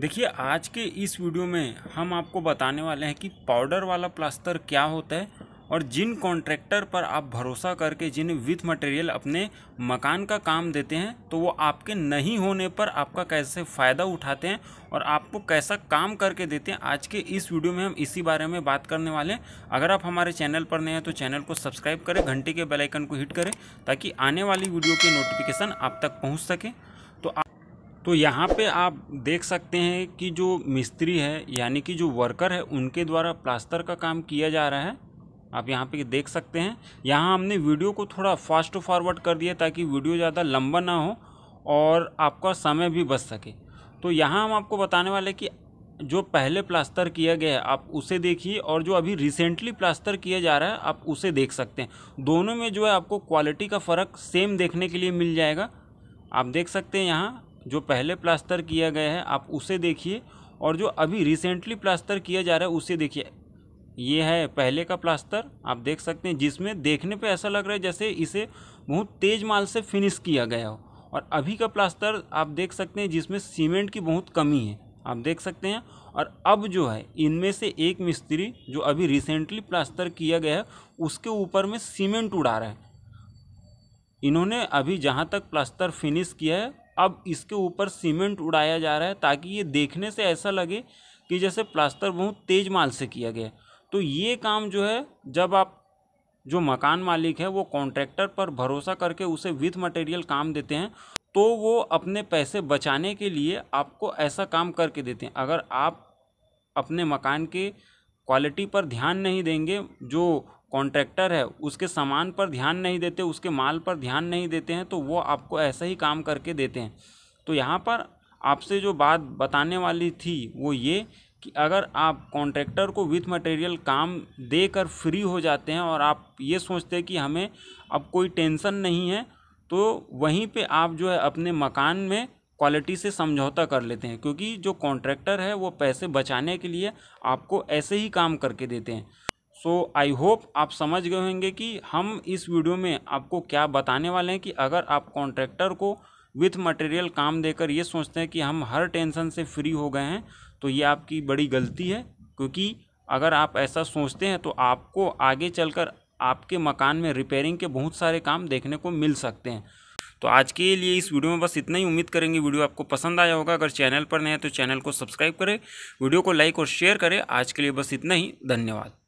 देखिए आज के इस वीडियो में हम आपको बताने वाले हैं कि पाउडर वाला प्लास्टर क्या होता है और जिन कॉन्ट्रैक्टर पर आप भरोसा करके जिन विथ मटेरियल अपने मकान का काम देते हैं तो वो आपके नहीं होने पर आपका कैसे फ़ायदा उठाते हैं और आपको कैसा काम करके देते हैं आज के इस वीडियो में हम इसी बारे में बात करने वाले हैं अगर आप हमारे चैनल पर नए हैं तो चैनल को सब्सक्राइब करें घंटे के बेलाइकन को हिट करें ताकि आने वाली वीडियो की नोटिफिकेशन आप तक पहुँच सकें तो यहाँ पे आप देख सकते हैं कि जो मिस्त्री है यानी कि जो वर्कर है उनके द्वारा प्लास्टर का काम किया जा रहा है आप यहाँ पे देख सकते हैं यहाँ हमने वीडियो को थोड़ा फास्ट फॉरवर्ड कर दिया ताकि वीडियो ज़्यादा लंबा ना हो और आपका समय भी बच सके तो यहाँ हम आपको बताने वाले कि जो पहले प्लास्टर किया गया है आप उसे देखिए और जो अभी रिसेंटली प्लास्टर किया जा रहा है आप उसे देख सकते हैं दोनों में जो है आपको क्वालिटी का फ़र्क सेम देखने के लिए मिल जाएगा आप देख सकते हैं यहाँ जो पहले प्लास्टर किया गया है आप उसे देखिए और जो अभी रिसेंटली प्लास्टर किया जा रहा है उसे देखिए ये है पहले का प्लास्टर आप देख सकते हैं जिसमें देखने पे ऐसा लग रहा है जैसे इसे बहुत तेज़ माल से फिनिश किया गया हो और अभी का प्लास्टर आप देख सकते हैं जिसमें सीमेंट की बहुत कमी है आप देख सकते हैं और अब जो है इनमें से एक मिस्त्री जो अभी रिसेंटली प्लास्टर किया गया है उसके ऊपर में सीमेंट उड़ा रहा है इन्होंने अभी जहाँ तक प्लास्टर फिनिश किया है अब इसके ऊपर सीमेंट उड़ाया जा रहा है ताकि ये देखने से ऐसा लगे कि जैसे प्लास्टर बहुत तेज माल से किया गया तो ये काम जो है जब आप जो मकान मालिक है वो कॉन्ट्रैक्टर पर भरोसा करके उसे विथ मटेरियल काम देते हैं तो वो अपने पैसे बचाने के लिए आपको ऐसा काम करके देते हैं अगर आप अपने मकान के क्वालिटी पर ध्यान नहीं देंगे जो कॉन्ट्रैक्टर है उसके सामान पर ध्यान नहीं देते उसके माल पर ध्यान नहीं देते हैं तो वो आपको ऐसा ही काम करके देते हैं तो यहाँ पर आपसे जो बात बताने वाली थी वो ये कि अगर आप कॉन्ट्रैक्टर को विथ मटेरियल काम देकर फ्री हो जाते हैं और आप ये सोचते हैं कि हमें अब कोई टेंशन नहीं है तो वहीं पे आप जो है अपने मकान में क्वालिटी से समझौता कर लेते हैं क्योंकि जो कॉन्ट्रैक्टर है वो पैसे बचाने के लिए आपको ऐसे ही काम करके देते हैं सो आई होप आप समझ गए होंगे कि हम इस वीडियो में आपको क्या बताने वाले हैं कि अगर आप कॉन्ट्रैक्टर को विथ मटेरियल काम देकर ये सोचते हैं कि हम हर टेंशन से फ्री हो गए हैं तो ये आपकी बड़ी गलती है क्योंकि अगर आप ऐसा सोचते हैं तो आपको आगे चलकर आपके मकान में रिपेयरिंग के बहुत सारे काम देखने को मिल सकते हैं तो आज के लिए इस वीडियो में बस इतना ही उम्मीद करेंगे वीडियो आपको पसंद आया होगा अगर चैनल पर नए हैं तो चैनल को सब्सक्राइब करें वीडियो को लाइक और शेयर करें आज के लिए बस इतना ही धन्यवाद